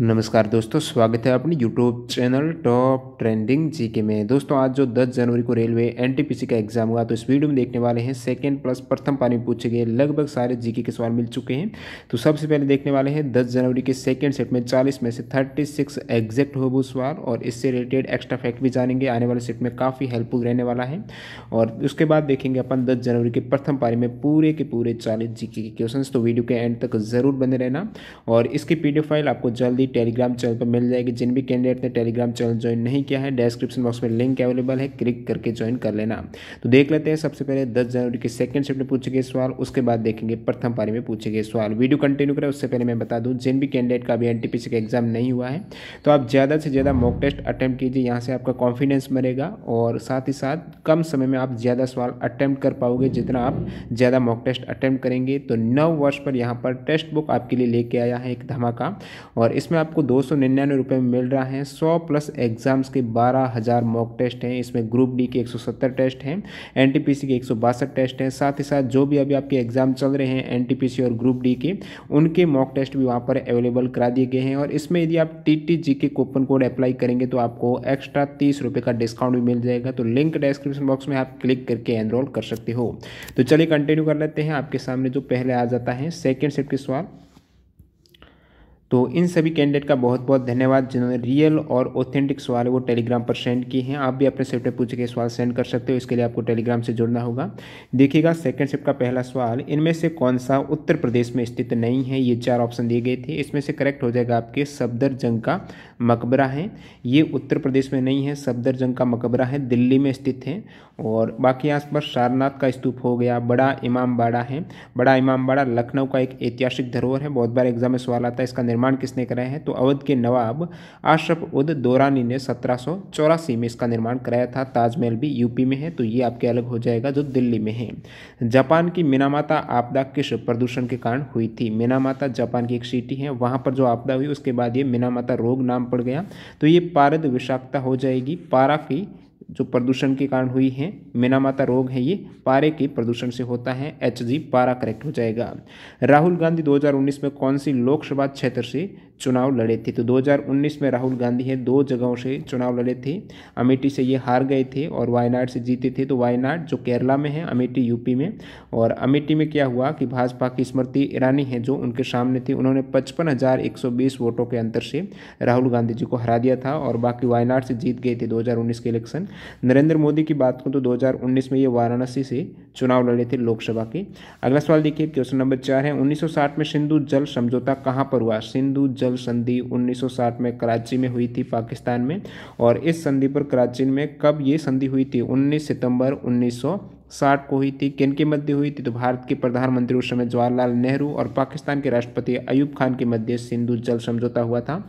नमस्कार दोस्तों स्वागत है अपनी YouTube channel top trending GK में दोस्तों आज जो 10 जनवरी को रेलवे एनटीपीसी का एग्जाम हुआ तो इस वीडियो में देखने वाले हैं सेकंड प्लस प्रथम पानी में पूछे गए लगभग सारे जीके के सवाल मिल चुके हैं तो सबसे पहले देखने वाले हैं 10 जनवरी के सेकेंड सेट में चालीस में से थर्टी सिक्स एग्जैक्ट हो सवाल और इससे रिलेटेड एक्स्ट्रा फैक्ट भी जानेंगे आने वाले सेट में काफ़ी हेल्पफुल रहने वाला है और उसके बाद देखेंगे अपन दस जनवरी के प्रथम पारी में पूरे के पूरे चालीस जी के क्वेश्चन तो वीडियो के एंड तक ज़रूर बने रहना और इसकी पी फाइल आपको जल्दी जल्दी टेलीग्राम चैनल पर मिल जाएगी जिन भी कैंडिडेट ने टेलीग्राम चैनल ज्वाइन नहीं किया है डिस्क्रिप्शन बॉक्स में लिंक अवेलेबल है क्लिक करके ज्वाइन कर लेना तो देख लेते हैं सबसे पहले दस जनवरी के सेकंड शिफ्ट में पूछे गए सवाल उसके बाद देखेंगे प्रथम पारी में पूछे गए सवाल वीडियो कंटिन्यू करें उससे पहले मैं बता दूँ जिन भी कैंडिडेट का अभी एन टी एग्जाम नहीं हुआ है तो आप ज़्यादा से ज़्यादा मॉक टेस्ट अटैम्प्ट कीजिए यहाँ से आपका कॉन्फिडेंस मरेगा और साथ ही साथ कम समय में आप ज़्यादा सवाल अटैम्प्ट कर पाओगे जितना आप ज़्यादा मॉक टेस्ट अटैम्प्ट करेंगे तो नौ वर्ष पर यहाँ पर टेक्स्ट बुक आपके लिए लेके आया है एक धमाका और इसमें इसमें आपको दो सौ निन्यानवे रुपये में मिल रहा है सौ प्लस एग्जाम्स के बारह हज़ार मॉक टेस्ट हैं इसमें ग्रुप डी के एक सौ सत्तर टेस्ट हैं एन टी पी सी के एक सौ बासठ टेस्ट हैं साथ ही साथ जो भी अभी आपके एग्ज़ाम चल रहे हैं एन टी पी सी और ग्रुप डी के उनके मॉक टेस्ट भी वहाँ पर अवेलेबल करा दिए गए हैं और इसमें यदि आप टी टी जी के कूपन कोड अप्लाई करेंगे तो आपको एक्स्ट्रा तीस रुपये का डिस्काउंट भी मिल जाएगा तो लिंक डिस्क्रिप्शन बॉक्स में आप क्लिक करके एनरोल कर सकते हो तो चलिए कंटिन्यू कर लेते हैं आपके सामने जो पहले आ जाता है सेकेंड शिफ्ट के सवाल तो इन सभी कैंडिडेट का बहुत बहुत धन्यवाद जिन्होंने रियल और ऑथेंटिक सवाल वो टेलीग्राम पर सेंड किए हैं आप भी अपने सेफ्ट में पूछे के सवाल सेंड कर सकते हो इसके लिए आपको टेलीग्राम से जुड़ना होगा देखिएगा सेकंड सेफ्ट का पहला सवाल इनमें से कौन सा उत्तर प्रदेश में स्थित नहीं है ये चार ऑप्शन दिए गए थे इसमें से करेक्ट हो जाएगा आपके सफदर जंग का मकबरा है ये उत्तर प्रदेश में नहीं है सफदर जंग का मकबरा है दिल्ली में स्थित है और बाकी पास सारनाथ का स्तूप हो गया बड़ा इमामबाड़ा है बड़ा इमामबाड़ा लखनऊ का एक ऐतिहासिक धरोहर है बहुत बार एग्जाम में सवाल आता है इसका निर्माण निर्माण किसने कराए हैं तो अवध के नवाब आशरफ उद दौरानी ने सत्रह में इसका निर्माण कराया था ताजमहल भी यूपी में है तो ये आपके अलग हो जाएगा जो दिल्ली में है जापान की मीनामाता आपदा किस प्रदूषण के कारण हुई थी मीनामाता जापान की एक सिटी है वहाँ पर जो आपदा हुई उसके बाद ये मीनामाता रोग नाम पड़ गया तो ये पारद विषाक्ता हो जाएगी पारा की जो प्रदूषण के कारण हुई है मेनामाता रोग है ये पारे के प्रदूषण से होता है एच जी पारा करेक्ट हो जाएगा राहुल गांधी 2019 में कौन सी लोकसभा क्षेत्र से चुनाव लड़े थे तो 2019 में राहुल गांधी है दो जगहों से चुनाव लड़े थे अमेठी से ये हार गए थे और वायनाड से जीते थे तो वायनाड जो केरला में है अमेठी यूपी में और अमेठी में क्या हुआ कि भाजपा की स्मृति ईरानी है जो उनके सामने थी उन्होंने पचपन वोटों के अंतर से राहुल गांधी जी को हरा दिया था और बाकी वायनाड से जीत गए थे दो के इलेक्शन नरेंद्र मोदी की बात करूँ तो दो में ये वाराणसी से चुनाव लड़े थे लोकसभा के अगला सवाल देखिए क्वेश्चन नंबर चार है उन्नीस में सिंधु जल समझौता कहाँ पर हुआ सिंधु जल जब संधि 1960 में कराची में हुई थी पाकिस्तान में और इस संधि पर कराची में कब ये संधि हुई थी 19 सितंबर साठ को हुई थी किन के मध्य हुई थी तो भारत के प्रधानमंत्री उस समय जवाहरलाल नेहरू और पाकिस्तान के राष्ट्रपति अयूब खान के मध्य सिंधु जल समझौता हुआ था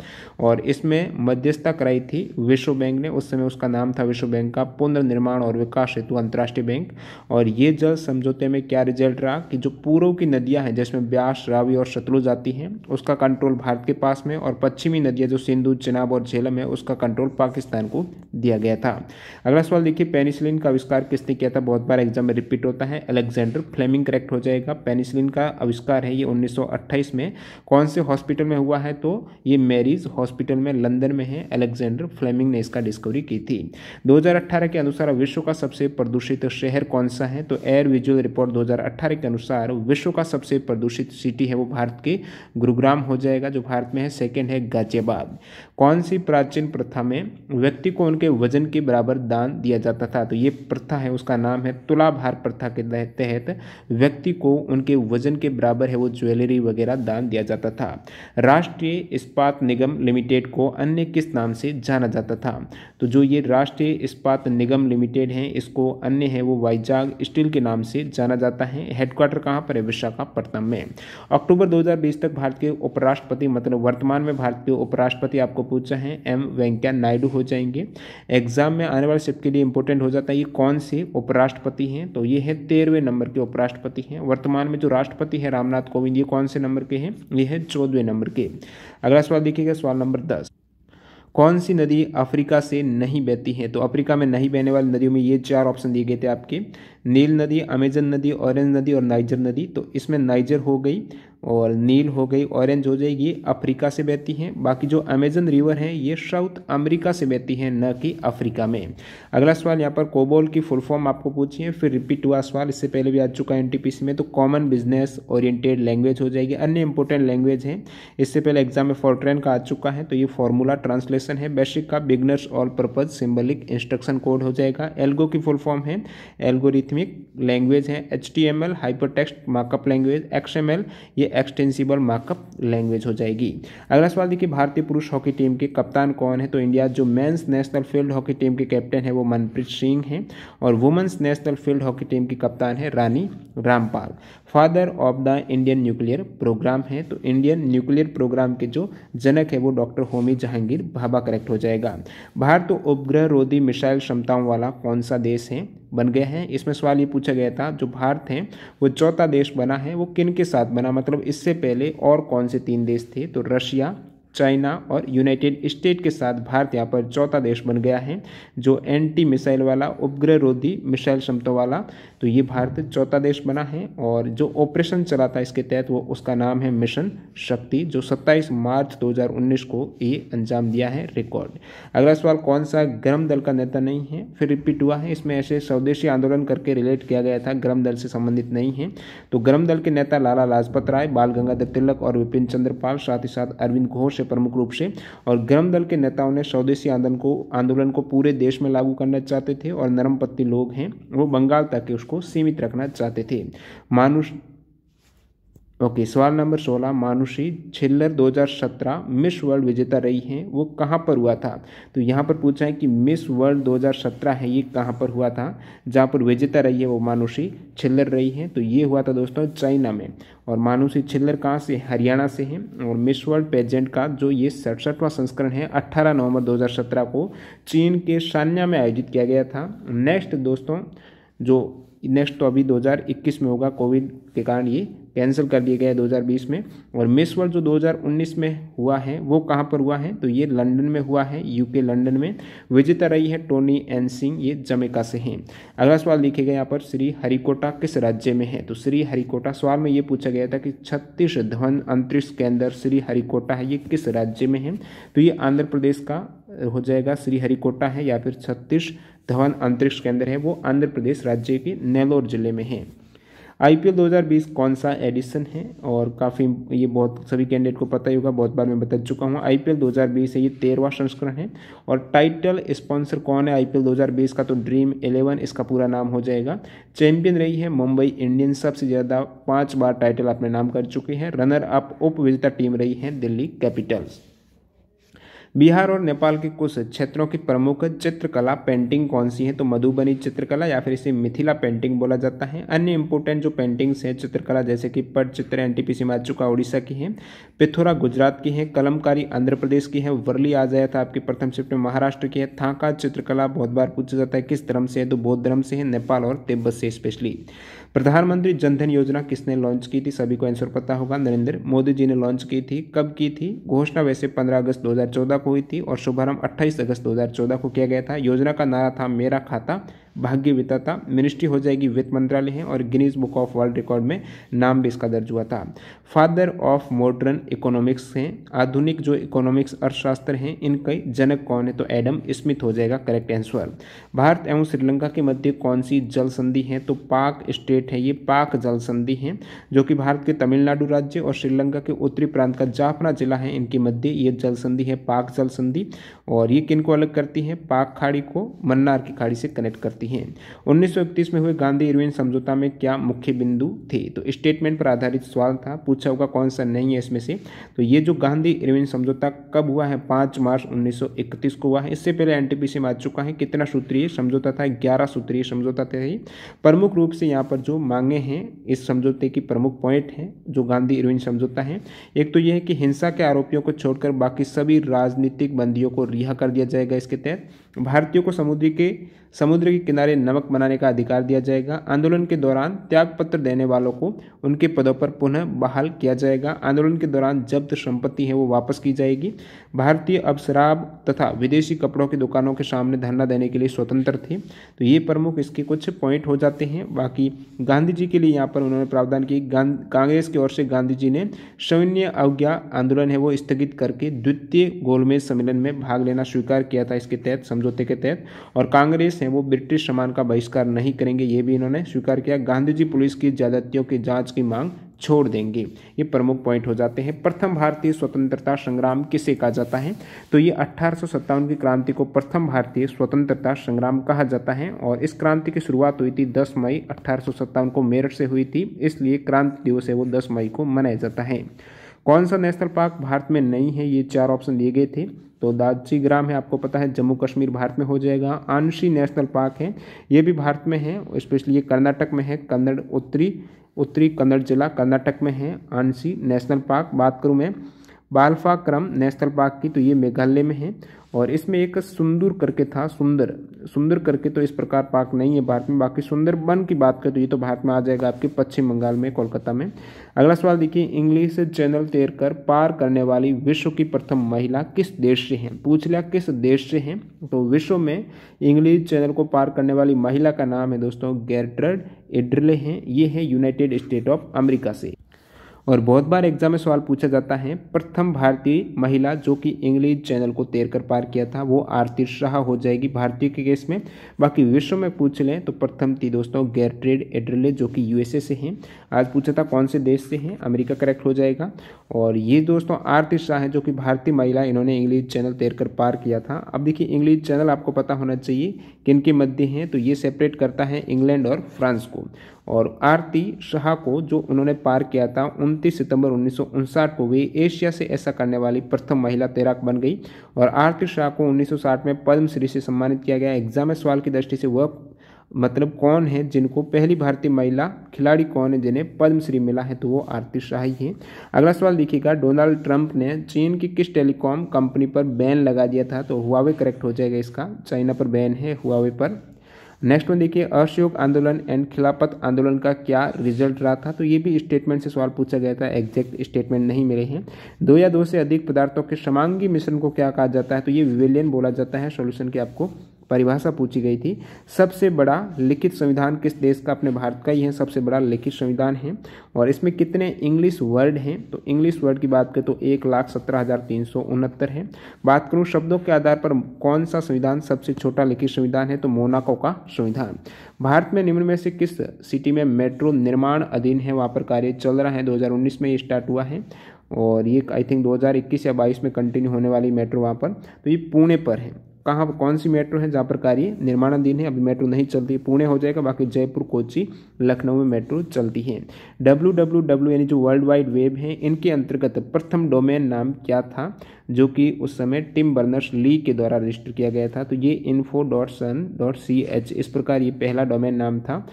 और इसमें मध्यस्थता कराई थी विश्व बैंक ने उस समय उसका नाम था विश्व बैंक का पुनर्निर्माण और विकास हेतु अंतर्राष्ट्रीय बैंक और ये जल समझौते में क्या रिजल्ट रहा कि जो पूर्व की नदियाँ हैं जिसमें ब्यास रावी और शत्रु जाती हैं उसका कंट्रोल भारत के पास में और पश्चिमी नदियाँ जो सिंधु चिनाब और झेलम है उसका कंट्रोल पाकिस्तान को दिया गया था अगला सवाल देखिए पेनिसिलिन का आविष्कार किसने किया था बहुत बार एग्जाम में रिपीट होता है अलेक्जेंडर फ्लेमिंग करेक्ट हो जाएगा पेनिसिलिन का आविष्कार है ये 1928 में कौन से हॉस्पिटल में हुआ है तो ये मैरीज हॉस्पिटल में लंदन में है अलेक्जेंडर फ्लेमिंग ने इसका डिस्कवरी की थी दो के अनुसार विश्व का सबसे प्रदूषित शहर कौन सा है तो एयर विजुअल रिपोर्ट दो के अनुसार विश्व का सबसे प्रदूषित सिटी है वो भारत के गुरुग्राम हो जाएगा जो भारत में है सेकेंड है गाजियाबाद कौन सी प्राचीन प्रथा में व्यक्ति को उनके वजन के बराबर दान दिया जाता था तो ये प्रथा है उसका नाम है तुला तुलाभार प्रथा के तहत व्यक्ति को उनके वजन के बराबर है वो ज्वेलरी वगैरह दान दिया जाता था राष्ट्रीय इस्पात निगम लिमिटेड को अन्य किस नाम से जाना जाता था तो जो ये राष्ट्रीय इस्पात निगम लिमिटेड है इसको अन्य है वो वाइजाग स्टील के नाम से जाना जाता है हेडक्वार्टर कहाँ पर है विशाखापट्टनम में अक्टूबर 2020 तक भारत के उपराष्ट्रपति मतलब वर्तमान में भारत के उपराष्ट्रपति आपको पूछा है एम वेंकैया नायडू हो जाएंगे एग्जाम में आने वाले शिफ्ट के लिए इंपॉर्टेंट हो जाता है ये कौन से उपराष्ट्रपति राष्ट्रपति हैं तो ये है तेरहवें नंबर के उपराष्ट्रपति हैं वर्तमान में जो राष्ट्रपति हैं रामनाथ कोविंद ये कौन से नंबर के हैं ये है चौदहवें नंबर के अगला सवाल देखिएगा सवाल नंबर दस कौन सी नदी अफ्रीका से नहीं बहती है तो अफ्रीका में नहीं बहने वाली नदियों में ये चार ऑप्शन दिए गए थे आपके नील नदी अमेजन नदी ऑरेंज नदी और नाइजर नदी तो इसमें नाइजर हो गई और नील हो गई ऑरेंज हो जाएगी अफ्रीका से बहती हैं बाकी जो अमेजन रिवर हैं ये साउथ अमेरिका से बहती हैं न कि अफ्रीका में अगला सवाल यहाँ पर कोबोल की फुल फॉर्म आपको पूछिए फिर रिपीट हुआ सवाल इससे पहले भी आ चुका है एन में तो कॉमन बिजनेस ओरिएंटेड लैंग्वेज हो जाएगी अन्य इंपॉर्टेंट लैंग्वेज है इससे पहले एग्जाम में फॉरट्रेन का आ चुका है तो ये फॉर्मूला ट्रांसलेशन है बेसिक का beginners all purpose symbolic instruction code हो जाएगा एल्गो की फुल फॉर्म है एल्गोरिथमिक लैंग्वेज है H T M L hyper text markup language X M L ये एक्सटेंसिबल मार्कअप लैंग्वेज हो जाएगी अगला सवाल देखिए भारतीय पुरुष हॉकी टीम के कप्तान कौन है तो इंडिया जो men's national field hockey team के कैप्टन है वो मनप्रीत सिंह हैं और women's national field hockey team की कप्तान है Rani Rampal father of the Indian nuclear programme है तो इंडियन न्यूक्लियर प्रोग्राम के जो जनक है वो डॉक्टर होमी जहांगीर भाभा करेक्ट हो जाएगा भारत तो उपग्रह रोधी मिसाइल क्षमताओं वाला कौन सा देश है बन गए हैं इसमें सवाल ये पूछा गया था जो भारत हैं वो चौथा देश बना है वो किन के साथ बना मतलब इससे पहले और कौन से तीन देश थे तो रशिया चाइना और यूनाइटेड स्टेट के साथ भारत यहाँ पर चौथा देश बन गया है जो एंटी मिसाइल वाला उपग्रह रोधी मिसाइल क्षमता वाला तो ये भारत चौथा देश बना है और जो ऑपरेशन चला था इसके तहत वो उसका नाम है मिशन शक्ति जो 27 मार्च 2019 को ये अंजाम दिया है रिकॉर्ड अगला सवाल कौन सा गर्म दल का नेता नहीं है फिर रिपीट हुआ है इसमें ऐसे स्वदेशी आंदोलन करके रिलेट किया गया था गर्म दल से संबंधित नहीं है तो गर्म दल के नेता लाला लाजपत राय बाल गंगाधर तिलक और विपिन चंद्रपाल साथ ही साथ अरविंद घोष से प्रमुख रूप से और गर्म दल के नेताओं ने स्वदेशी आंदोलन को आंदोलन को पूरे देश में लागू करना चाहते थे और नरमपत्ती लोग हैं वो बंगाल तक उसको सीमित रखना चाहते थे मानुष ओके सवाल नंबर सोलह मानुषी छिल्लर 2017 मिस वर्ल्ड विजेता रही हैं वो कहाँ पर हुआ था तो यहाँ पर पूछा है कि मिस वर्ल्ड 2017 है ये कहाँ पर हुआ था जहाँ पर विजेता रही है वो मानुषी छिल्लर रही हैं तो ये हुआ था दोस्तों चाइना में और मानुषी छिल्लर कहाँ से हरियाणा से हैं और मिस वर्ल्ड पेजेंट का जो ये सड़सठवां संस्करण है अट्ठारह नवम्बर दो को चीन के शान्या में आयोजित किया गया था नेक्स्ट दोस्तों जो नेक्स्ट तो अभी 2021 में होगा कोविड के कारण ये कैंसिल कर दिया गया 2020 में और मिस वर्ल्ड जो 2019 में हुआ है वो कहाँ पर हुआ है तो ये लंदन में हुआ है यूके लंदन में विजेता रही है टोनी एन सिंह ये जमेका से हैं अगला सवाल लिखे गए यहाँ पर श्री हरिकोटा किस राज्य में है तो श्री हरिकोटा सवाल में ये पूछा गया था कि छत्तीस ध्वन अंतरिक्ष केंद्र श्री हरिकोटा है ये किस राज्य में है तो ये आंध्र प्रदेश का हो जाएगा श्री हरिकोटा है या फिर छत्तीस धवन अंतरिक्ष केंद्र है वो आंध्र प्रदेश राज्य के नेलोर जिले में है आईपीएल 2020 कौन सा एडिशन है और काफ़ी ये बहुत सभी कैंडिडेट को पता ही होगा बहुत बार मैं बता चुका हूँ आईपीएल 2020 है ये तेरहवा संस्करण है और टाइटल स्पॉन्सर कौन है आईपीएल 2020 का तो ड्रीम इलेवन इसका पूरा नाम हो जाएगा चैंपियन रही है मुंबई इंडियंस सबसे ज़्यादा पाँच बार टाइटल अपने नाम कर चुकी है रनर अप उप विजेता टीम रही है दिल्ली कैपिटल्स बिहार और नेपाल के कुछ क्षेत्रों की प्रमुख चित्रकला पेंटिंग कौन सी है तो मधुबनी चित्रकला या फिर इसे मिथिला पेंटिंग बोला जाता है अन्य इंपोर्टेंट जो पेंटिंग्स हैं चित्रकला जैसे कि Pattachitra N T P C का उड़ीसा की है पिथौरा गुजरात की है कलमकारी आंध्र प्रदेश की है वर्ली आ जाया था आपके प्रथम शिफ्ट में महाराष्ट्र की है थाका चित्रकला बहुत बार पूछा जाता है किस धर्म से है तो बौद्ध धर्म से है नेपाल और तिब्बत से स्पेशली प्रधानमंत्री जनधन योजना किसने लॉन्च की थी सभी को आंसर पता होगा नरेंद्र मोदी जी ने लॉन्च की थी कब की थी घोषणा वैसे पंद्रह अगस्त 2014 हुई थी और शुभारंभ 28 अगस्त 2014 को किया गया था योजना का नारा था मेरा खाता भाग्य विताता मिनिस्ट्री हो जाएगी वित्त मंत्रालय है और Guinness book of world record में नाम भी इसका दर्ज हुआ था फादर ऑफ मॉडर्न इकोनॉमिक्स हैं आधुनिक जो इकोनॉमिक्स अर्थशास्त्र हैं इनके जनक कौन है तो एडम स्मिथ हो जाएगा करेक्ट आंसर भारत एवं श्रीलंका के मध्य कौन सी जल संधि है तो पाक स्टेट है ये पाक जल संधि है जो कि भारत के तमिलनाडु राज्य और श्रीलंका के उत्तरी प्रांत का जाफना जिला है इनके मध्य ये जल संधि है पाक जल संधि और ये किन को अलग करती है पाक खाड़ी को मन्नार की खाड़ी से कनेक्ट करती सकती हैं 1931 में हुए गांधी इरविन समझौता में क्या मुख्य बिंदु थे तो स्टेटमेंट पर आधारित सवाल था पूछा होगा कौन सा नहीं है इसमें से तो ये जो गांधी इरविन समझौता कब हुआ है पाँच मार्च उन्नीस को हुआ है इससे पहले एन टी आ चुका है कितना सूत्रीय समझौता था ग्यारह सूत्रीय समझौता थे प्रमुख रूप से यहाँ पर जो मांगे हैं इस समझौते की प्रमुख पॉइंट हैं जो गांधी इरविन समझौता है एक तो यह है कि हिंसा के आरोपियों को छोड़कर बाकी सभी राजनीतिक बंदियों को रिहा कर दिया जाएगा इसके तहत भारतीयों को समुद्र के समुद्र के किनारे नमक बनाने का अधिकार दिया जाएगा आंदोलन के दौरान त्यागपत्र देने वालों को उनके पदों पर पुनः बहाल किया जाएगा आंदोलन के दौरान जब्त संपत्ति है वो वापस की जाएगी भारतीय अब शराब तथा विदेशी कपड़ों की दुकानों के सामने धरना देने के लिए स्वतंत्र थे तो ये प्रमुख इसके कुछ पॉइंट हो जाते हैं बाकी गांधी जी के लिए यहाँ पर उन्होंने प्रावधान की कांग्रेस की ओर से गांधी जी ने सैन्य अवज्ञा आंदोलन है वो स्थगित करके द्वितीय गोलमेज सम्मेलन में भाग लेना स्वीकार किया था इसके तहत समझौते के तहत और कांग्रेस है वो ब्रिटिश सामान का बहिष्कार नहीं करेंगे ये भी इन्होंने स्वीकार किया गांधी जी पुलिस की ज्यादतियों की जाँच की मांग छोड़ देंगे ये प्रमुख पॉइंट हो जाते हैं प्रथम भारतीय स्वतंत्रता संग्राम किसे कहा जाता है तो ये अट्ठारह की क्रांति को प्रथम भारतीय स्वतंत्रता संग्राम कहा जाता है और इस क्रांति की शुरुआत हुई थी 10 मई अट्ठारह को मेरठ से हुई थी इसलिए क्रांति दिवस है वो 10 मई को मनाया जाता है कौन सा नेशनल पार्क भारत में नहीं है ये चार ऑप्शन दिए गए थे तो दादसी ग्राम है आपको पता है जम्मू कश्मीर भारत में हो जाएगा आंशी नेशनल पार्क है ये भी भारत में है स्पेशली ये कर्नाटक में है कन्नड़ उत्तरी उत्तरी कन्नड़ जिला कर्नाटक में है आंशी नेशनल पार्क बात करूँ मैं बालफा क्रम नेशनल पार्क की तो ये मेघालय में है और इसमें एक सुंदर करके था सुंदर सुंदर करके तो इस प्रकार पार्क नहीं है भारत में बाकी सुंदर वन की बात करें तो ये तो भारत में आ जाएगा आपके पश्चिम बंगाल में कोलकाता में अगला सवाल देखिए इंग्लिश चैनल तैरकर पार करने वाली विश्व की प्रथम महिला किस देश से है पूछ लिया किस देश से है तो विश्व में इंग्लिश चैनल को पार करने वाली महिला का नाम है दोस्तों गैरट्रड एड्रले हैं ये है यूनाइटेड स्टेट ऑफ अमेरिका से और बहुत बार एग्जाम में सवाल पूछा जाता है प्रथम भारतीय महिला जो कि इंग्लिश चैनल को तैर कर पार किया था वो आरती शाह हो जाएगी भारतीय के केस में बाकी विश्व में पूछ लें तो प्रथम थी दोस्तों गैरट्रेड एड्रले जो कि यूएसए से हैं आज पूछा था कौन से देश से हैं अमेरिका करेक्ट हो जाएगा और ये दोस्तों आरती शाह हैं जो कि भारतीय महिला इन्होंने इंग्लिश चैनल तैर कर पार किया था अब देखिए इंग्लिश चैनल आपको पता होना चाहिए किन के मध्य हैं तो ये सेपरेट करता है इंग्लैंड और फ्रांस को और आरती शाह को जो उन्होंने पार किया था उनतीस सितंबर उन्नीस को वे एशिया से ऐसा करने वाली प्रथम महिला तैराक बन गई और आरती शाह को उन्नीस में पद्मश्री से सम्मानित किया गया एग्जाम में सवाल की दृष्टि से वह मतलब कौन है जिनको पहली भारतीय महिला खिलाड़ी कौन है जिन्हें पद्मश्री मिला है तो वो आरती शाही है अगला सवाल देखिएगा डोनाल्ड ट्रंप ने चीन की किस टेलीकॉम कंपनी पर बैन लगा दिया था तो हुआवे करेक्ट हो जाएगा इसका चाइना पर बैन है हुआवे पर नेक्स्ट में देखिए असहयोग आंदोलन एंड खिलाफत आंदोलन का क्या रिजल्ट रहा था तो ये भी स्टेटमेंट से सवाल पूछा गया था एग्जैक्ट स्टेटमेंट नहीं मिले हैं दो या दो से अधिक पदार्थों के समांगी मिश्रण को क्या कहा जाता है तो ये विवेलियन बोला जाता है सोल्यूशन के आपको परिभाषा पूछी गई थी सबसे बड़ा लिखित संविधान किस देश का अपने भारत का ही है सबसे बड़ा लिखित संविधान है और इसमें कितने इंग्लिश वर्ड हैं तो इंग्लिश वर्ड की बात करें तो एक लाख सत्रह हज़ार तीन सौ उनहत्तर है बात करूँ शब्दों के आधार पर कौन सा संविधान सबसे छोटा लिखित संविधान है तो मोनाको का संविधान भारत में निम्न में से किस सिटी में मेट्रो निर्माण अधीन है वहाँ पर कार्य चल रहा है दो में स्टार्ट हुआ है और ये आई थिंक 2021 या 22 में कंटिन्यू होने वाली मेट्रो वहाँ पर तो ये पुणे पर है कहाँ कौन सी मेट्रो है जहाँ पर कार्य निर्माणाधीन है अभी मेट्रो नहीं चलती पुणे हो जाएगा बाकी जयपुर कोची लखनऊ में मेट्रो चलती है डब्ल्यू डब्ल्यू डब्ल्यू यानी जो वर्ल्ड वाइड वेब है इनके अंतर्गत प्रथम डोमेन नाम क्या था जो कि उस समय टिम बर्नर्स ली के द्वारा रजिस्टर किया गया था तो ये info dot sun dot C H इस प्रकार ये पहला डोमेन नाम था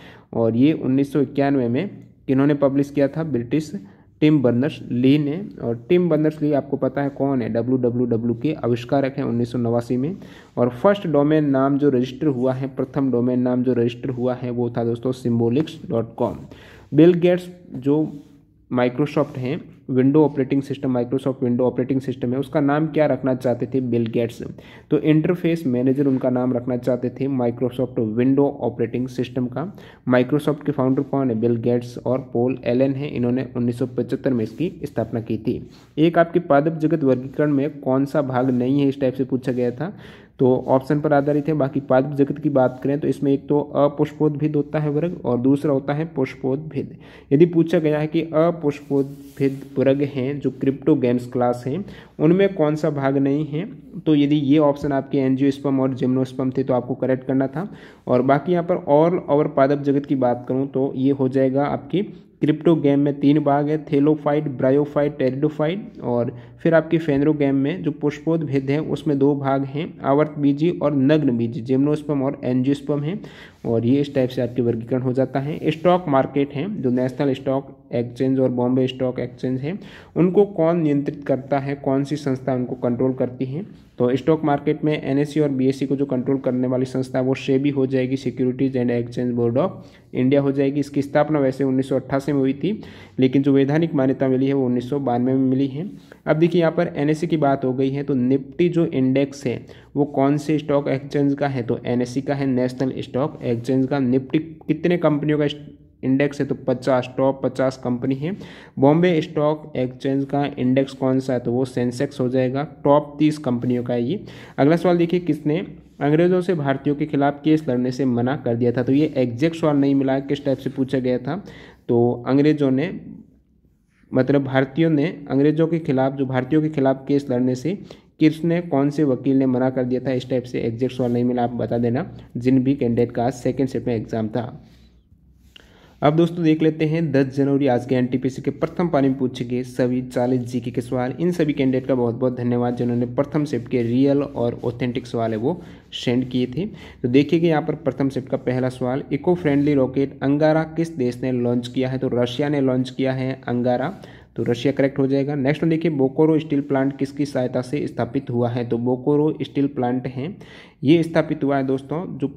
और ये उन्नीस सौ इक्यानवे में किन्होंने पब्लिश किया था ब्रिटिश टिम बर्नर्स ली ने और टिम बर्नर्स ली आपको पता है कौन है डब्ल्यू डब्ल्यू डब्ल्यू के आविष्कारक हैं उन्नीस में और फर्स्ट डोमेन नाम जो रजिस्टर हुआ है प्रथम डोमेन नाम जो रजिस्टर हुआ है वो था दोस्तों symbolics dot com Bill Gates जो माइक्रोसॉफ्ट हैं window operating system Microsoft window operating system है उसका नाम क्या रखना चाहते थे बिल गेट्स तो इंटरफेस मैनेजर उनका नाम रखना चाहते थे माइक्रोसॉफ्ट विंडो ऑपरेटिंग सिस्टम का माइक्रोसॉफ्ट के फाउंडर कौन है बिल गेट्स और पोल एलन है इन्होंने उन्नीस में इसकी स्थापना की थी एक आपके पादप जगत वर्गीकरण में कौन सा भाग नहीं है इस टाइप से पूछा गया था तो ऑप्शन पर आधारित है बाकी पादप जगत की बात करें तो इसमें एक तो भेद होता है वर्ग और दूसरा होता है भेद यदि पूछा गया है कि भेद वर्ग हैं जो क्रिप्टो गेम्स क्लास हैं उनमें कौन सा भाग नहीं है तो यदि ये ऑप्शन आपके एनजियोस्पम और जिम्नोस्पम थे तो आपको करेक्ट करना था और बाकी यहाँ पर ऑल ओवर पादप जगत की बात करूँ तो ये हो जाएगा आपकी क्रिप्टो गैम में तीन भाग है थेलोफाइट ब्रायोफाइट टेरिडोफाइट और फिर आपकी फेनरो गेम में जो पुष्पोद भेद है उसमें दो भाग हैं आवर्त बीजी और नग्न बीजी जिम्नोस्पम और एनजियोस्पम हैं और ये इस टाइप से आपके वर्गीकरण हो जाता है स्टॉक मार्केट हैं जो नेशनल स्टॉक एक्सचेंज और बॉम्बे स्टॉक एक्सचेंज है उनको कौन नियंत्रित करता है कौन सी संस्था उनको कंट्रोल करती है तो स्टॉक मार्केट में एन e और बी e को जो कंट्रोल करने वाली संस्था वो सेबी हो जाएगी securities and exchange board of India हो जाएगी इसकी स्थापना वैसे उन्नीस में हुई थी लेकिन जो वैधानिक मान्यता मिली है वो उन्नीस में मिली है अब देखिए यहाँ पर एन e की बात हो गई है तो निफ्टी जो इंडेक्स है वो कौन से स्टॉक एक्सचेंज का है तो एन e का है नेशनल स्टॉक एक्सचेंज का निफ्टी कितने कंपनियों का इंडेक्स है तो पचास टॉप पचास कंपनी है बॉम्बे स्टॉक एक्सचेंज का इंडेक्स कौन सा है तो वो सेंसेक्स हो जाएगा टॉप तीस कंपनियों का है ये अगला सवाल देखिए किसने अंग्रेजों से भारतीयों के खिलाफ केस लड़ने से मना कर दिया था तो ये एग्जैक्ट सवाल नहीं मिला किस टाइप से पूछा गया था तो अंग्रेजों ने मतलब भारतीयों ने अंग्रेजों के खिलाफ जो भारतीयों के खिलाफ केस लड़ने से किसने कौन से वकील ने मना कर दिया था इस टाइप से एग्जैक्ट सवाल नहीं मिला आप बता देना जिन भी कैंडिडेट का सेकेंड सेट में एग्जाम था अब दोस्तों देख लेते हैं 10 जनवरी आज के एन के प्रथम पानी में पूछे गए सभी चालीस जीके के सवाल इन सभी कैंडिडेट का बहुत बहुत धन्यवाद जिन्होंने प्रथम सेट के रियल और ऑथेंटिक सवाल है वो सेंड किए थे तो देखिए यहाँ पर प्रथम सेट का पहला सवाल इको फ्रेंडली रॉकेट अंगारा किस देश ने लॉन्च किया है तो रशिया ने लॉन्च किया है अंगारा तो रशिया करेक्ट हो जाएगा नेक्स्ट में देखिए बोकोरो स्टील प्लांट किसकी सहायता से स्थापित हुआ है तो बोकोरो स्टील प्लांट है ये स्थापित हुआ है दोस्तों जो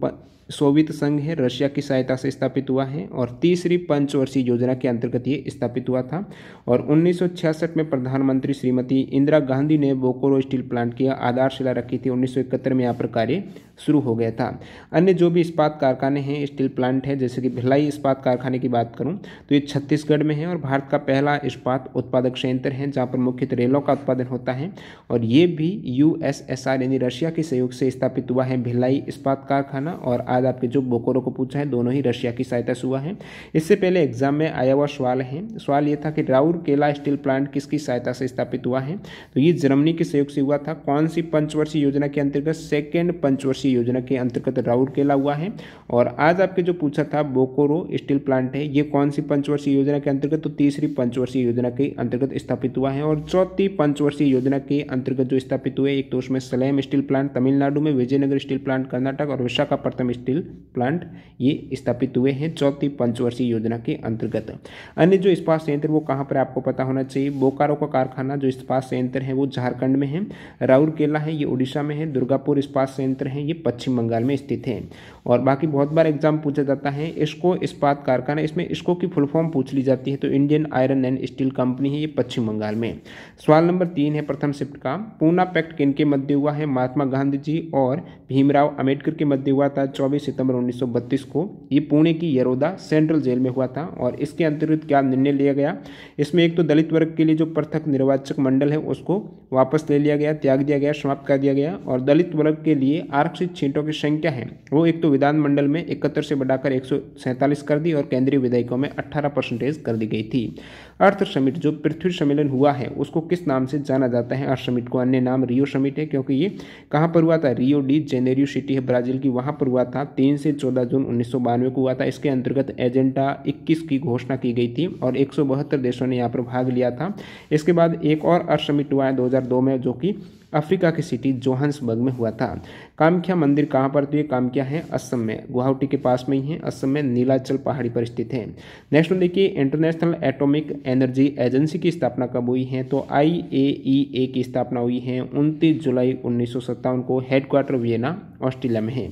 सोवियत संघ है रशिया की सहायता से स्थापित हुआ है और तीसरी पंचवर्षीय योजना के अंतर्गत ये स्थापित हुआ था और 1966 में प्रधानमंत्री श्रीमती इंदिरा गांधी ने बोकोरो स्टील प्लांट की आधारशिला रखी थी 1971 में यहाँ पर कार्य शुरू हो गया था अन्य जो भी इस्पात कारखाने हैं स्टील प्लांट है जैसे कि भिलाई इस्पात कारखाने की बात करूँ तो ये छत्तीसगढ़ में है और भारत का पहला इस्पात उत्पादक संयंत्र है जहाँ पर मुख्यतः रेलों का उत्पादन होता है और ये भी यू यानी रशिया के सहयोग से स्थापित हुआ है भिलाई इस्पात कारखाना और आज बाद आपके जो बोकोरो को पूछा है दोनों ही रशिया की सहायता से हुआ है इससे पहले एग्जाम में आया हुआ सवाल है सवाल ये था कि राउर केला स्टील प्लांट किसकी सहायता से स्थापित हुआ है तो ये जर्मनी के सहयोग से हुआ था कौन सी पंचवर्षीय योजना के अंतर्गत सेकेंड पंचवर्षीय योजना के अंतर्गत राउर केला हुआ है और आज आपके जो पूछा था बोकोरो स्टील प्लांट है ये कौन सी पंचवर्षीय योजना के अंतर्गत तो तीसरी पंचवर्षीय योजना के अंतर्गत स्थापित हुआ है और चौथी पंचवर्षीय योजना के अंतर्गत जो स्थापित हुए एक तो उसमें सलेम स्टील प्लांट तमिलनाडु में विजयनगर स्टील प्लांट कर्नाटक और विशाखापट्टनम स्टील प्लांट ये स्थापित हुए हैं चौथी पंचवर्षीय योजना के अंतर्गत अन्य जो इस्पात संयंत्र वो कहाँ पर आपको पता होना चाहिए बोकारो का कारखाना जो इस्पात संयंत्र है वो झारखंड में है राउरकेला है ये उड़ीसा में है दुर्गापुर इस्पात संयंत्र है ये पश्चिम बंगाल में स्थित है और बाकी बहुत बार एग्जाम पूछा जाता है इसको इस्पात कारखाना इसमें इसको की फुल फॉर्म पूछ ली जाती है तो Indian iron and steel company है ये पश्चिम बंगाल में सवाल नंबर तीन है प्रथम शिफ्ट का पूना पैक्ट किन के मध्य हुआ है महात्मा गांधी जी और भीमराव अम्बेडकर के मध्य हुआ था 24 सितंबर 1932 को ये पुणे की यरोदा सेंट्रल जेल में हुआ था और इसके अंतर्गत क्या निर्णय लिया गया इसमें एक तो दलित वर्ग के लिए जो पृथक निर्वाचक मंडल है उसको वापस ले लिया गया त्याग दिया गया समाप्त कर दिया गया और दलित वर्ग के लिए आरक्षित छीटों की संख्या है वो एक तो विधानमंडल में इकहत्तर से बढ़ाकर एक कर दी और केंद्रीय विधायकों में अट्ठारह परसेंटेज कर दी गई थी अर्थ समिट जो पृथ्वी सम्मेलन हुआ है उसको किस नाम से जाना जाता है अर्थ समिट को अन्य नाम रियो समिट है क्योंकि ये कहाँ पर हुआ था Rio de Jan Janeiro city है ब्राज़ील की वहाँ पर हुआ था तीन से चौदह जून उन्नीस को हुआ था इसके अंतर्गत एजेंडा इक्कीस की घोषणा की गई थी और एक देशों ने यहाँ पर भाग लिया था इसके बाद एक और अर्थ समिट हुआ है दो में जो कि अफ्रीका की सिटी जोहान्सबर्ग में हुआ था कामख्या मंदिर कहाँ पर तो ये कामख्या है असम में गुवाहाटी के पास में ही है असम में नीलाचल पहाड़ी पर स्थित है नेक्स्ट देखिए इंटरनेशनल एटॉमिक एनर्जी एजेंसी की स्थापना कब हुई है तो आई e की स्थापना हुई है उनतीस जुलाई उन्नीस को हेडक्वार्टर वियना ऑस्ट्रेलिया में है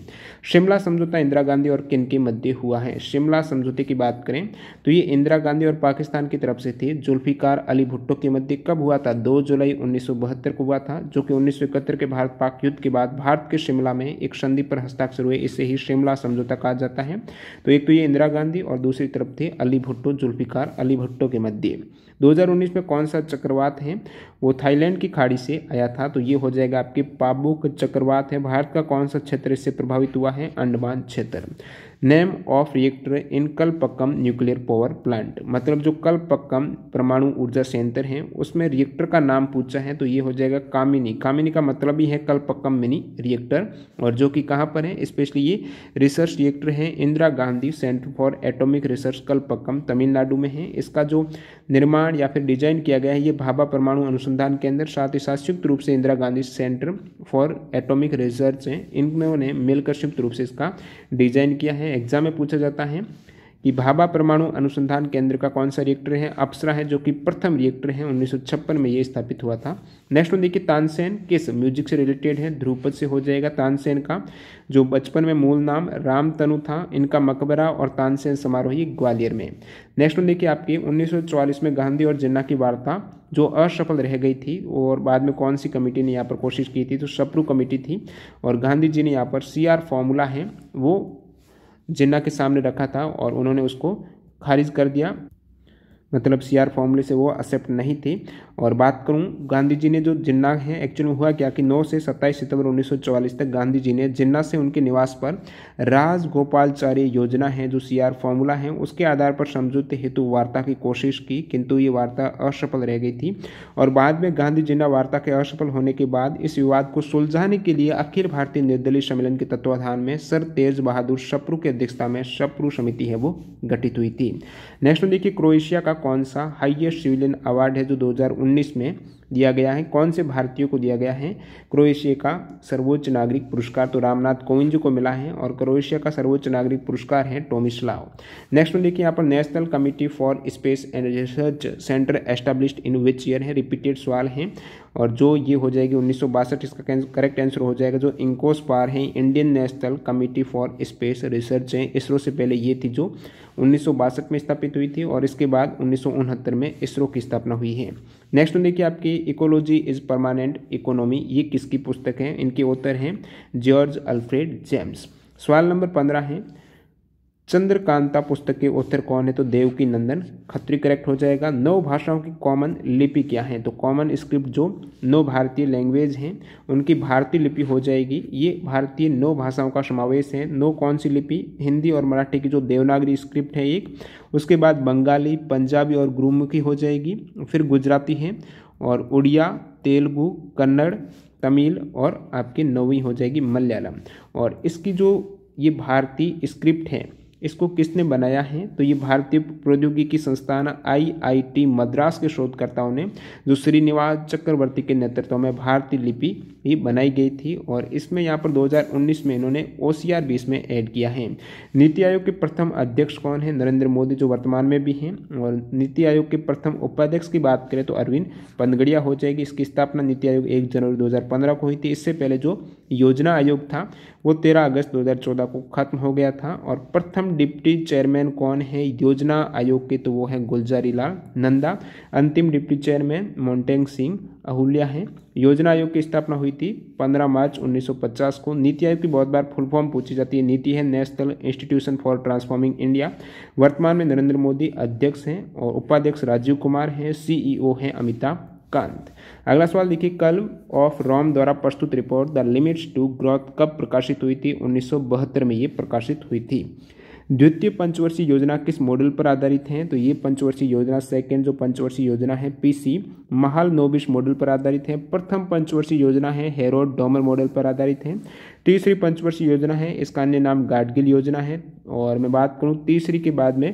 शिमला समझौता इंदिरा गांधी और किन के मध्य हुआ है शिमला समझौते की बात करें तो ये इंदिरा गांधी और पाकिस्तान की तरफ से थे जुल्फिकार अली भुट्टो के मध्य कब हुआ था दो जुलाई उन्नीस को हुआ था जो कि उन्नीस के भारत पाक युद्ध के बाद भारत के शिमला में एक संधि पर हस्ताक्षर हुए इसे ही शिमला समझौता कहा जाता है तो एक तो ये इंदिरा गांधी और दूसरी तरफ थे अली भुट्टो जुल्फिकार अली भुट्टो के मध्य 2019 में कौन सा चक्रवात है वो थाईलैंड की खाड़ी से आया था तो ये हो जाएगा आपके पाबुक चक्रवात है भारत का कौन सा क्षेत्र इससे प्रभावित हुआ है अंडमान क्षेत्र name of reactor in Kalpakkam nuclear power plant मतलब जो कलपक्कम परमाणु ऊर्जा सेंटर हैं उसमें रिएक्टर का नाम पूछा है तो ये हो जाएगा कामिनी कामिनी का मतलब ही है कलपक्कम मिनी रिएक्टर और जो कि कहाँ पर है स्पेशली ये रिसर्च रिएक्टर है Indira Gandhi centre for atomic research Kalpakkam Tamil Nadu में है इसका जो निर्माण या फिर डिजाइन किया गया है ये भाभा परमाणु अनुसंधान केंद्र साथ ही साथ संयुक्त रूप से Indira Gandhi centre for atomic research है इन्होंने मिलकर संयुक्त रूप से इसका डिजाइन किया है में एग्जाम में पूछा जाता है कि भाभा परमाणु अनुसंधान केंद्र का कौन सा रिएक्टर है अप्सरा है जो कि प्रथम रिएक्टर है उन्नीस में ये स्थापित हुआ था नेक्स्ट में देखिए तानसेन किस म्यूजिक से रिलेटेड है ध्रुपद से हो जाएगा तानसेन का जो बचपन में मूल नाम राम तनु था इनका मकबरा और तानसेन समारोह ये ग्वालियर में नेक्स्ट में देखिए आपकी उन्नीस में गांधी और जिन्ना की वार्ता जो असफल रह गई थी और बाद में कौन सी कमेटी ने यहाँ पर कोशिश की थी तो सप्रू कमेटी थी और गांधी जी ने यहाँ पर सी आर फॉर्मूला है वो जिन्ना के सामने रखा था और उन्होंने उसको खारिज कर दिया मतलब सी आर फॉर्मूले से वो एक्सेप्ट नहीं थी और बात करूं गांधी जी ने जो जिन्ना है एक्चुअल में हुआ क्या कि 9 से 27 सितंबर 1944 तक गांधी जी ने जिन्ना से उनके निवास पर राजगोपालचार्य योजना है जो सीआर फॉर्मूला है उसके आधार पर समझौते हेतु वार्ता की कोशिश की किंतु ये वार्ता असफल रह गई थी और बाद में गांधी जिन्ना वार्ता के असफल होने के बाद इस विवाद को सुलझाने के लिए अखिल भारतीय निर्दलीय सम्मेलन के तत्वाधान में सर तेज बहादुर शप्रु की अध्यक्षता में शप्रु समिति है वो गठित हुई थी नेक्स्ट में देखिए क्रोएशिया का कौन सा हाइएस्ट सिविलियन अवार्ड है जो दो 2019 में दिया गया है कौन से भारतीयों को दिया गया है क्रोएशिया का सर्वोच्च नागरिक पुरस्कार तो रामनाथ कोविंद को मिला है और क्रोएशिया का सर्वोच्च नागरिक पुरस्कार है टोमिस्लाव नेक्स्ट में देखिए यहाँ पर national committee for space and research centre established in which year है रिपीटेड सवाल है और जो ये हो जाएगी उन्नीस इसका करेक्ट आंसर हो जाएगा जो इंकोस पार है Indian national committee for space research है इसरो से पहले ये थी जो उन्नीस में स्थापित हुई थी और इसके बाद उन्नीस में इसरो की स्थापना हुई है नेक्स्ट देखिए आपकी इकोलॉजी इज परमानेंट इकोनॉमी ये किसकी पुस्तक है इनके ऑथर हैं जॉर्ज अल्फ्रेड जेम्स सवाल नंबर पंद्रह है चंद्रकांता पुस्तक के ऑथर कौन है तो देव की नंदन खत्री करेक्ट हो जाएगा नौ भाषाओं की कॉमन लिपि क्या है तो कॉमन स्क्रिप्ट जो नौ भारतीय लैंग्वेज हैं उनकी भारतीय लिपि हो जाएगी ये भारतीय नौ भाषाओं का समावेश है नौ कौन सी लिपि हिंदी और मराठी की जो देवनागरी स्क्रिप्ट है एक उसके बाद बंगाली पंजाबी और गुरुमुखी हो जाएगी फिर गुजराती है और उड़िया तेलुगु कन्नड़ तमिल और आपकी नौवीं हो जाएगी मलयालम और इसकी जो ये भारतीय स्क्रिप्ट है इसको किसने बनाया है तो ये भारतीय प्रौद्योगिकी संस्थान आईआईटी मद्रास के शोधकर्ताओं ने जो श्रीनिवास चक्रवर्ती के नेतृत्व में भारतीय लिपि भी बनाई गई थी और इसमें यहाँ पर 2019 में इन्होंने ओ सी आर में ऐड किया है नीति आयोग के प्रथम अध्यक्ष कौन है नरेंद्र मोदी जो वर्तमान में भी हैं और नीति आयोग के प्रथम उपाध्यक्ष की बात करें तो अरविंद पंदगड़िया हो जाएगी इसकी स्थापना नीति आयोग एक जनवरी दो को हुई थी इससे पहले जो योजना आयोग था वो तेरह अगस्त दो को खत्म हो गया था और प्रथम डिप्टी चेयरमैन कौन है योजना आयोग के तो वो है गुलजारी लाल नंदा अंतिम डिप्टी चेयरमैन मोन्टेंग सिंह अहुल्या हैं योजना आयोग की स्थापना हुई थी 15 मार्च 1950 को नीति आयोग की बहुत बार फुल फॉर्म पूछी जाती है नीति है national institution for transforming India वर्तमान में नरेंद्र मोदी अध्यक्ष हैं और उपाध्यक्ष राजीव कुमार हैं सीईओ e हैं अमिताभ कांत अगला सवाल देखिए कल ऑफ रॉम द्वारा प्रस्तुत report the limits to growth कब प्रकाशित हुई थी उन्नीस में ये प्रकाशित हुई थी द्वितीय पंचवर्षीय योजना किस मॉडल पर आधारित है तो ये पंचवर्षीय योजना सेकंड जो पंचवर्षीय योजना है पीसी महाल नोबिश मॉडल पर आधारित है प्रथम पंचवर्षीय योजना है हेरोड डोमर मॉडल पर आधारित है तीसरी पंचवर्षीय योजना है इसका अन्य नाम गाडगिल योजना है और मैं बात करूँ तीसरी के बाद में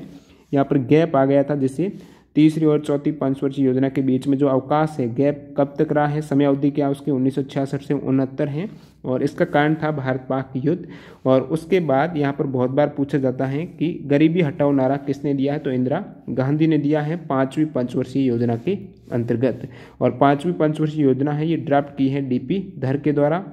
यहाँ पर गैप आ गया था जिसे तीसरी और चौथी पंचवर्षीय योजना के बीच में जो अवकाश है गैप कब तक रहा है समय अवधि क्या उसकी उन्नीस से उनहत्तर है और इसका कारण था भारत पाक युद्ध और उसके बाद यहाँ पर बहुत बार पूछा जाता है कि गरीबी हटाओ नारा किसने दिया है तो इंदिरा गांधी ने दिया है पाँचवीं पंचवर्षीय योजना के अंतर्गत और पाँचवीं पंचवर्षीय योजना है ये ड्राफ्ट की है डीपी धर के द्वारा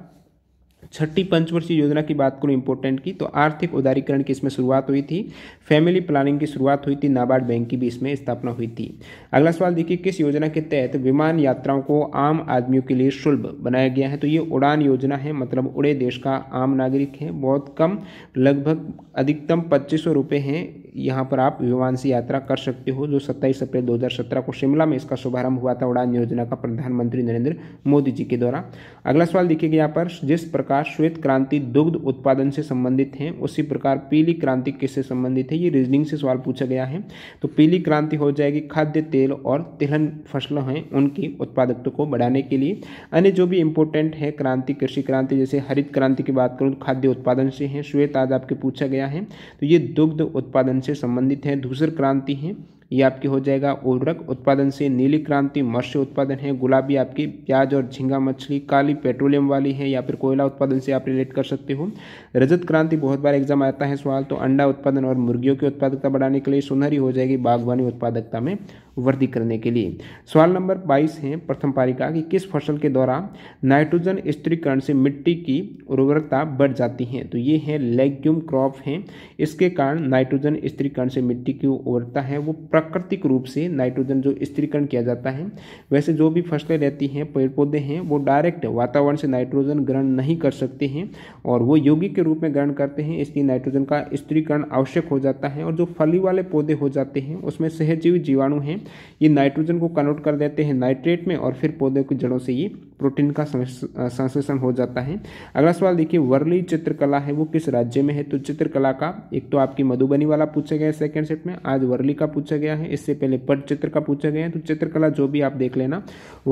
छठी पंचवर्षीय योजना की बात करूँ इंपोर्टेंट की तो आर्थिक उदारीकरण की इसमें शुरुआत हुई थी फैमिली प्लानिंग की शुरुआत हुई थी नाबार्ड बैंक की भी इसमें स्थापना हुई थी अगला सवाल देखिए किस योजना के तहत विमान यात्राओं को आम आदमियों के लिए शुल्क बनाया गया है तो ये उड़ान योजना है मतलब उड़े देश का आम नागरिक है बहुत कम लगभग अधिकतम पच्चीस सौ रुपये हैं यहाँ पर आप विमान से यात्रा कर सकते हो जो 27 अप्रैल 2017 को शिमला में इसका शुभारंभ हुआ था उड़ान योजना का प्रधानमंत्री नरेंद्र मोदी जी के द्वारा अगला सवाल देखिएगा यहाँ पर जिस प्रकार श्वेत क्रांति दुग्ध उत्पादन से संबंधित है उसी प्रकार पीली क्रांति किससे संबंधित है ये रीजनिंग से सवाल पूछा गया है तो पीली क्रांति हो जाएगी खाद्य तेल और तिलहन फसलों हैं उनकी उत्पादकता को बढ़ाने के लिए अन्य जो भी इंपोर्टेंट है क्रांति कृषि क्रांति जैसे हरित क्रांति की बात करूँ खाद्य उत्पादन से है श्वेत आज आपके पूछा गया है तो ये दुग्ध उत्पादन से संबंधित हैं धूसर क्रांति है ये आपकी हो जाएगा उर्वरक उत्पादन से नीली क्रांति मत्स्य उत्पादन है गुलाबी आपकी प्याज और झींगा मछली काली पेट्रोलियम वाली है या फिर कोयला उत्पादन से आप रिलेट कर सकते हो रजत क्रांति बहुत बार एग्जाम आता है सवाल तो अंडा उत्पादन और मुर्गियों की उत्पादकता बढ़ाने के लिए सुनहरी हो जाएगी बागवानी उत्पादकता में वृद्धि करने के लिए सवाल नंबर बाईस है प्रथम पारिका कि किस फसल के दौरान नाइट्रोजन स्त्रीकरण से मिट्टी की उर्वरकता बढ़ जाती है तो ये है लेग्यूम क्रॉप है इसके कारण नाइट्रोजन स्त्रीकरण से मिट्टी की उर्वरता है वो प्राकृतिक रूप से नाइट्रोजन जो स्त्रीकरण किया जाता है वैसे जो भी फसलें रहती हैं पेड़ पौधे हैं वो डायरेक्ट वातावरण से नाइट्रोजन ग्रहण नहीं कर सकते हैं और वो यौगिक के रूप में ग्रहण करते हैं इसलिए नाइट्रोजन का स्त्रीकरण आवश्यक हो जाता है और जो फली वाले पौधे हो जाते हैं उसमें सहजीवी जीवाणु हैं ये नाइट्रोजन को कन्वर्ट कर देते हैं नाइट्रेट में और फिर पौधे की जड़ों से ये प्रोटीन का संश्लेषण हो जाता है अगला सवाल देखिए वर्ली चित्रकला है वो किस राज्य में है तो चित्रकला का एक तो आपकी मधुबनी वाला पूछा गया सेकेंड सेट में आज वर्ली का पूछा गया गया है इससे पहले पट चित्र का पूछा गया है तो चित्रकला जो भी आप देख लेना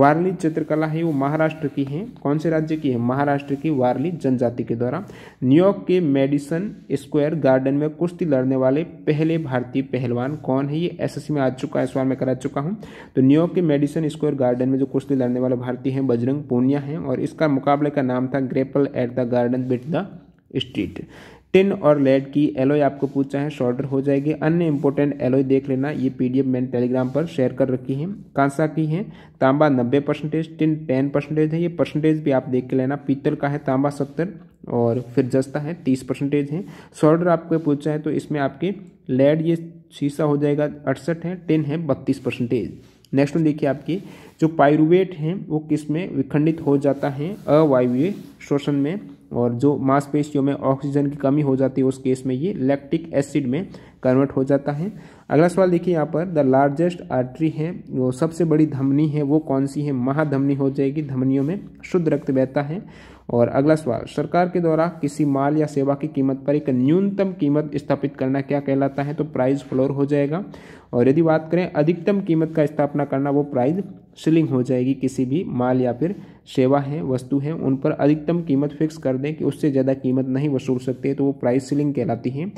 वारली चित्रकला है वो महाराष्ट्र की है कौन से राज्य की है महाराष्ट्र की वारली जनजाति के द्वारा न्यूयॉर्क के मेडिसन स्क्वायर गार्डन में कुश्ती लड़ने वाले पहले भारतीय पहलवान कौन है ये एस में आ चुका है सवाल में करा चुका हूँ तो न्यूयॉर्क के मेडिसन स्क्वायर गार्डन में जो कुश्ती लड़ने वाले भारतीय हैं बजरंग पूनिया हैं और इसका मुकाबले का नाम था grapple at the garden beat the street tin और लेड की एलोय आपको पूछा है शॉर्टर हो जाएगी अन्य इंपॉर्टेंट एलोय देख लेना ये पीडीएफ मैंने टेलीग्राम पर शेयर कर रखी है कांसा की है तांबा नब्बे परसेंटेज टिन टेन परसेंटेज है ये परसेंटेज भी आप देख के लेना पीतल का है तांबा सत्तर और फिर जस्ता है तीस परसेंटेज है शॉर्डर आपको पूछा है तो इसमें आपके लेड ये शीशा हो जाएगा अड़सठ है टिन है बत्तीस परसेंटेज नेक्स्ट में देखिए आपकी जो पायरुवेट हैं वो किस में विखंडित हो जाता है अवायवीय शोषण में और जो मांसपेशियों में ऑक्सीजन की कमी हो जाती है उस केस में ये लैक्टिक एसिड में कन्वर्ट हो जाता है अगला सवाल देखिए यहाँ पर द लार्जेस्ट आर्टरी है वो सबसे बड़ी धमनी है वो कौन सी है महाधमनी हो जाएगी धमनियों में शुद्ध रक्त बहता है और अगला सवाल सरकार के द्वारा किसी माल या सेवा की कीमत पर एक न्यूनतम कीमत स्थापित करना क्या कहलाता है तो प्राइस फ्लोर हो जाएगा और यदि बात करें अधिकतम कीमत का स्थापना करना वो प्राइस सीलिंग हो जाएगी किसी भी माल या फिर सेवा है वस्तु है उन पर अधिकतम कीमत फिक्स कर दें कि उससे ज़्यादा कीमत नहीं वसूल सकते तो वो प्राइस सीलिंग कहलाती है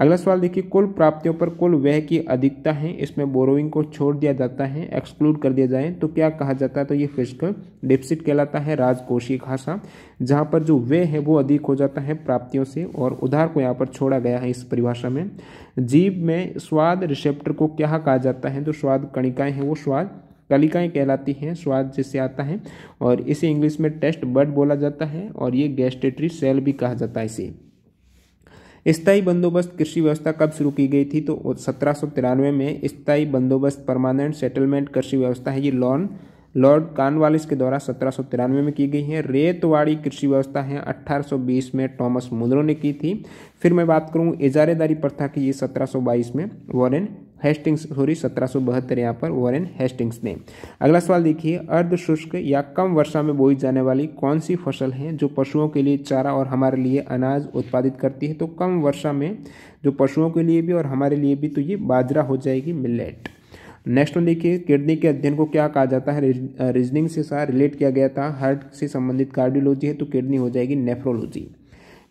अगला सवाल देखिए कुल प्राप्तियों पर कुल व्यय की अधिकता है इसमें बोरोइंग को छोड़ दिया जाता है एक्सक्लूड कर दिया जाए तो क्या कहा जाता है तो ये फिजिकल डिप्सिट कहलाता है राजकोषीय खासा जहाँ पर जो व्यय है वो अधिक हो जाता है प्राप्तियों से और उधार को यहाँ पर छोड़ा गया है इस परिभाषा में जीव में स्वाद रिसेप्टर को क्या कहा जाता है जो स्वाद कणिकाएँ हैं वो स्वाद कलिकाएँ कहलाती हैं स्वाद जिससे आता है और इसे इंग्लिश में टेस्ट बर्ड बोला जाता है और ये गैस्टेटरी सेल भी कहा जाता है इसे स्थायी बंदोबस्त कृषि व्यवस्था कब शुरू की गई थी तो सत्रह में स्थायी बंदोबस्त परमानेंट सेटलमेंट कृषि व्यवस्था है ये लॉन लॉर्ड कानवालिस के द्वारा सत्रह में की गई है रेतवाड़ी कृषि व्यवस्था है 1820 में टॉमस मुद्रो ने की थी फिर मैं बात करूँ इजारेदारी प्रथा की ये 1722 में वॉरेन हेस्टिंग्स सॉरी सत्रह सौ बहत्तर यहाँ पर वॉरेन हेस्टिंग्स ने अगला सवाल देखिए अर्ध शुष्क या कम वर्षा में बोई जाने वाली कौन सी फसल है जो पशुओं के लिए चारा और हमारे लिए अनाज उत्पादित करती है तो कम वर्षा में जो पशुओं के लिए भी और हमारे लिए भी तो ये बाजरा हो जाएगी मिलेट नेक्स्ट वन देखिए किडनी के अध्ययन को क्या कहा जाता है रीजनिंग uh, से साथ रिलेट किया गया था हार्ट से संबंधित कार्डियोलॉजी है तो किडनी हो जाएगी नेफ्रोलॉजी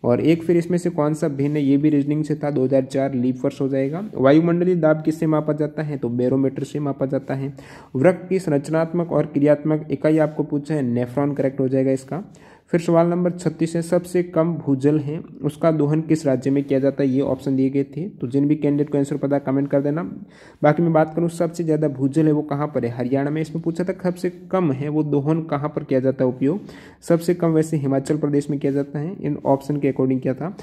और एक फिर इसमें से कौन सा भिन्न ये भी रीजनिंग से था 2004 लीप वर्ष हो जाएगा वायुमंडलीय दाब किससे मापा जाता है तो बैरोमीटर से मापा जाता है वृक्ष की संरचनात्मक और क्रियात्मक इकाई आपको पूछा है नेफ्रॉन करेक्ट हो जाएगा इसका फिर सवाल नंबर छत्तीस है सबसे कम भूजल है उसका दोहन किस राज्य में किया जाता है ये ऑप्शन दिए गए थे तो जिन भी कैंडिडेट को आंसर पता कमेंट कर देना बाकी मैं बात करूँ सबसे ज़्यादा भूजल है वो कहाँ पर है हरियाणा में इसमें पूछा था सबसे कम है वो दोहन कहाँ पर किया जाता है उपयोग सबसे कम वैसे हिमाचल प्रदेश में किया जाता है इन ऑप्शन के अकॉर्डिंग क्या था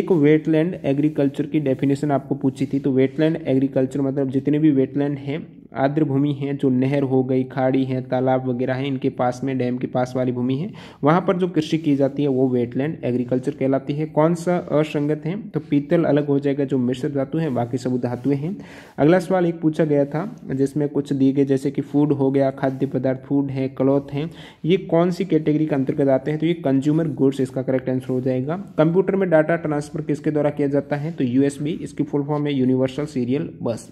एक वेटलैंड एग्रीकल्चर की डेफिनेशन आपको पूछी थी तो वेटलैंड एग्रीकल्चर मतलब जितने भी वेटलैंड हैं आर्द्र भूमि है जो नहर हो गई खाड़ी है तालाब वगैरह है इनके पास में डैम के पास वाली भूमि है वहाँ पर जो कृषि की जाती है वो वेटलैंड एग्रीकल्चर कहलाती है कौन सा असंगत है तो पीतल अलग हो जाएगा जो मिश्र धातु है बाकी सब धातुएं हैं अगला सवाल एक पूछा गया था जिसमें कुछ दिए गए जैसे कि फूड हो गया खाद्य पदार्थ फूड है क्लॉथ है ये कौन सी कैटेगरी के अंतर्गत आते हैं तो ये कंज्यूमर गुड्स इसका करेक्ट आंसर हो जाएगा कंप्यूटर में डाटा ट्रांसफर किसके द्वारा किया जाता है तो यूएसबी इसकी फुल फॉर्म है यूनिवर्सल सीरियल बस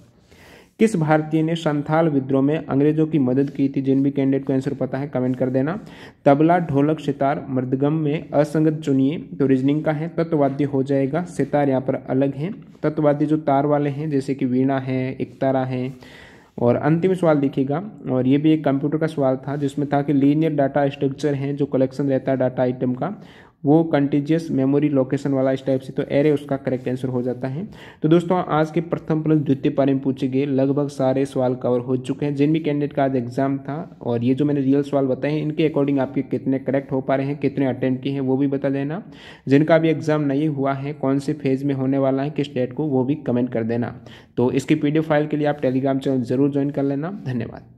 किस भारतीय ने संथाल विद्रोह में अंग्रेजों की मदद की थी जिन भी कैंडिडेट को आंसर पता है कमेंट कर देना तबला ढोलक सितार मृदगम में असंगत चुनिए तो रीजनिंग का है तत्ववाद्य हो जाएगा सितार यहाँ पर अलग है तत्ववाद्य जो तार वाले हैं जैसे कि वीणा है एकतारा है और अंतिम सवाल देखिएगा और ये भी एक कंप्यूटर का सवाल था जिसमें था कि लीनियर डाटा स्ट्रक्चर है जो कलेक्शन रहता है डाटा आइटम का वो कंटिजियस मेमोरी लोकेशन वाला इस टाइप से तो एरे उसका करेक्ट आंसर हो जाता है तो दोस्तों आज के प्रथम प्लस द्वितीय पारे में पूछे गए लगभग सारे सवाल कवर हो चुके हैं जिन भी कैंडिडेट का आज एग्जाम था और ये जो मैंने रियल सवाल बताए हैं इनके अकॉर्डिंग आपके कितने करेक्ट हो पा रहे हैं कितने अटेंड किए हैं वो भी बता देना जिनका भी एग्जाम नहीं हुआ है कौन से फेज में होने वाला है किस डेट को वो भी कमेंट कर देना तो इसकी पी फाइल के लिए आप टेलीग्राम चैनल जरूर ज्वाइन कर लेना धन्यवाद